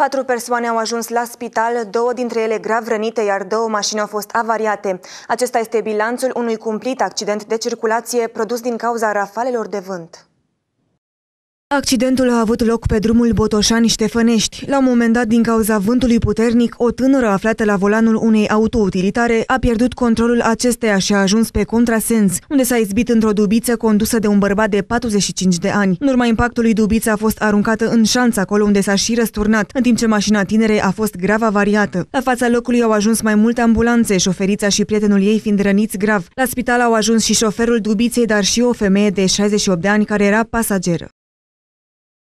Patru persoane au ajuns la spital, două dintre ele grav rănite, iar două mașini au fost avariate. Acesta este bilanțul unui cumplit accident de circulație produs din cauza rafalelor de vânt. Accidentul a avut loc pe drumul Botoșani-Ștefănești. La un moment dat, din cauza vântului puternic, o tânără aflată la volanul unei autoutilitare a pierdut controlul acesteia și a ajuns pe contrasens, unde s-a izbit într-o dubiță condusă de un bărbat de 45 de ani. În urma impactului, dubița a fost aruncată în șanț acolo unde s-a și răsturnat, în timp ce mașina tinerei a fost grav avariată. La fața locului au ajuns mai multe ambulanțe, șoferița și prietenul ei fiind răniți grav. La spital au ajuns și șoferul dubiței, dar și o femeie de 68 de ani care era pasageră.